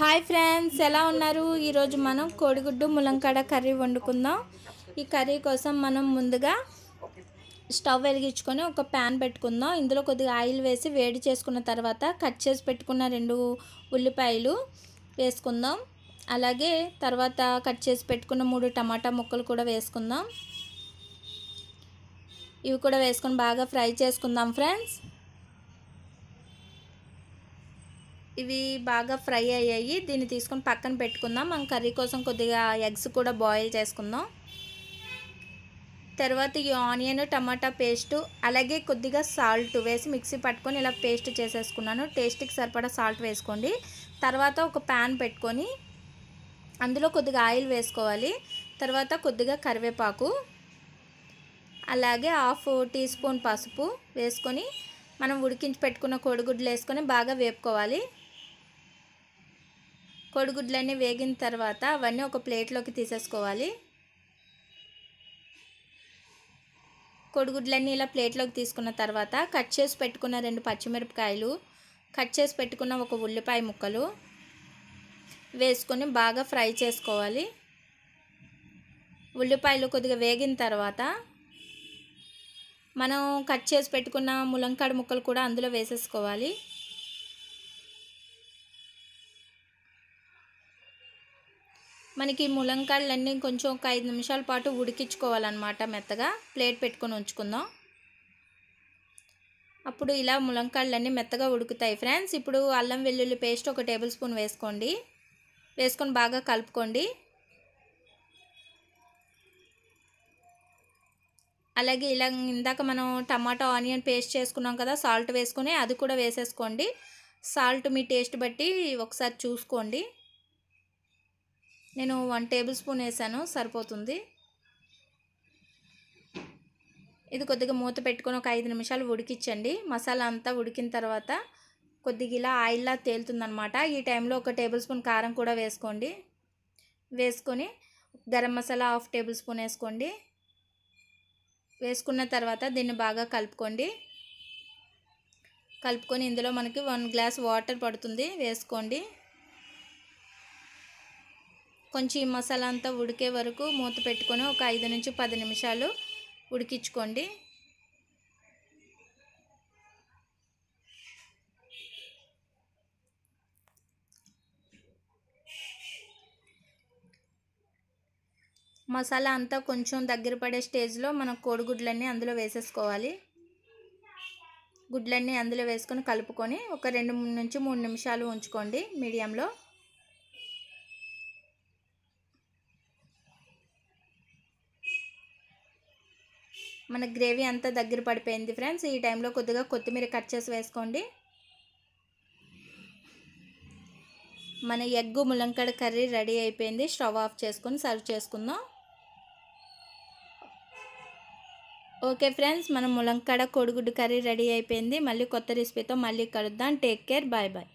hi friends ఎలా ఉన్నారు ఈరోజు మనం కోడిగుడ్డు ములంకాడ కర్రీ వండుకుందాం ఈ కర్రీ కోసం మనం ముందుగా స్టవ్ వెలిగించుకొని ఒక ప్యాన్ పెట్టుకుందాం ఇందులో కొద్దిగా ఆయిల్ వేసి వేడి చేసుకున్న తర్వాత కట్ చేసి పెట్టుకున్న రెండు ఉల్లిపాయలు వేసుకుందాం అలాగే తర్వాత కట్ చేసి పెట్టుకున్న మూడు టమాటా ముక్కలు కూడా వేసుకుందాం ఇవి కూడా వేసుకొని బాగా ఫ్రై చేసుకుందాం ఫ్రెండ్స్ ఇవి బాగా ఫ్రై అయ్యాయి దీన్ని తీసుకొని పక్కన పెట్టుకుందాం మనం కర్రీ కోసం కొద్దిగా ఎగ్స్ కూడా బాయిల్ చేసుకుందాం తర్వాత ఈ ఆనియన్ టమాటా పేస్ట్ అలాగే కొద్దిగా సాల్ట్ వేసి మిక్సీ పట్టుకొని ఇలా పేస్ట్ చేసేసుకున్నాను టేస్ట్కి సరిపడా సాల్ట్ వేసుకోండి తర్వాత ఒక ప్యాన్ పెట్టుకొని అందులో కొద్దిగా ఆయిల్ వేసుకోవాలి తర్వాత కొద్దిగా కరివేపాకు అలాగే హాఫ్ టీ స్పూన్ పసుపు వేసుకొని మనం ఉడికించి పెట్టుకున్న కోడిగుడ్లు వేసుకొని బాగా వేపుకోవాలి కోడిగుడ్లన్నీ వేగిన తర్వాత అవన్నీ ఒక ప్లేట్లోకి తీసేసుకోవాలి కోడిగుడ్లన్నీ ఇలా ప్లేట్లోకి తీసుకున్న తర్వాత కట్ చేసి పెట్టుకున్న రెండు పచ్చిమిరపకాయలు కట్ చేసి పెట్టుకున్న ఒక ఉల్లిపాయ ముక్కలు వేసుకొని బాగా ఫ్రై చేసుకోవాలి ఉల్లిపాయలు కొద్దిగా వేగిన తర్వాత మనం కట్ చేసి పెట్టుకున్న ములంకాడ ముక్కలు కూడా అందులో వేసేసుకోవాలి మనకి ములంకాళ్ళన్నీ కొంచెం ఒక ఐదు నిమిషాల పాటు ఉడికించుకోవాలన్నమాట మెత్తగా ప్లేట్ పెట్టుకొని ఉంచుకుందాం అప్పుడు ఇలా ములంకాళ్ళన్నీ మెత్తగా ఉడుకుతాయి ఫ్రెండ్స్ ఇప్పుడు అల్లం వెల్లుల్లి పేస్ట్ ఒక టేబుల్ స్పూన్ వేసుకోండి వేసుకొని బాగా కలుపుకోండి అలాగే ఇలా ఇందాక మనం టమాటో ఆనియన్ పేస్ట్ చేసుకున్నాం కదా సాల్ట్ వేసుకొని అది కూడా వేసేసుకోండి సాల్ట్ మీ టేస్ట్ బట్టి ఒకసారి చూసుకోండి నేను వన్ టేబుల్ స్పూన్ వేసాను సరిపోతుంది ఇది కొద్దిగా మూత పెట్టుకొని ఒక ఐదు నిమిషాలు ఉడికించండి మసాలా అంతా ఉడికిన తర్వాత కొద్దిగా ఇలా ఆయిల్లా తేలుతుందనమాట ఈ టైంలో ఒక టేబుల్ స్పూన్ కారం కూడా వేసుకోండి వేసుకొని garam masala half tablespoon వేసుకోండి వేసుకున్న తర్వాత దీన్ని బాగా కలుపుకోండి కలుపుకొని ఇందులో మనకి వన్ గ్లాస్ వాటర్ పడుతుంది వేసుకోండి కొంచెం ఈ మసాలా అంతా ఉడికే వరకు మూత పెట్టుకొని ఒక ఐదు నుంచి పది నిమిషాలు ఉడికించుకోండి మసాలా అంతా కొంచెం దగ్గర పడే స్టేజ్లో మనం కోడిగుడ్లన్నీ అందులో వేసేసుకోవాలి గుడ్లన్నీ అందులో వేసుకొని కలుపుకొని ఒక రెండు నుంచి మూడు నిమిషాలు ఉంచుకోండి మీడియంలో మన గ్రేవీ అంతా దగ్గర పడిపోయింది ఫ్రెండ్స్ ఈ టైంలో కొద్దిగా కొత్తిమీర కట్ చేసి వేసుకోండి మన ఎగ్గు ములంకడ కర్రీ రెడీ అయిపోయింది స్టవ్ ఆఫ్ చేసుకొని సర్వ్ చేసుకుందాం ఓకే ఫ్రెండ్స్ మన ములంకడ కోడిగుడ్డు కర్రీ రెడీ అయిపోయింది మళ్ళీ కొత్త రెసిపీతో మళ్ళీ కలుద్దాం టేక్ కేర్ బాయ్ బాయ్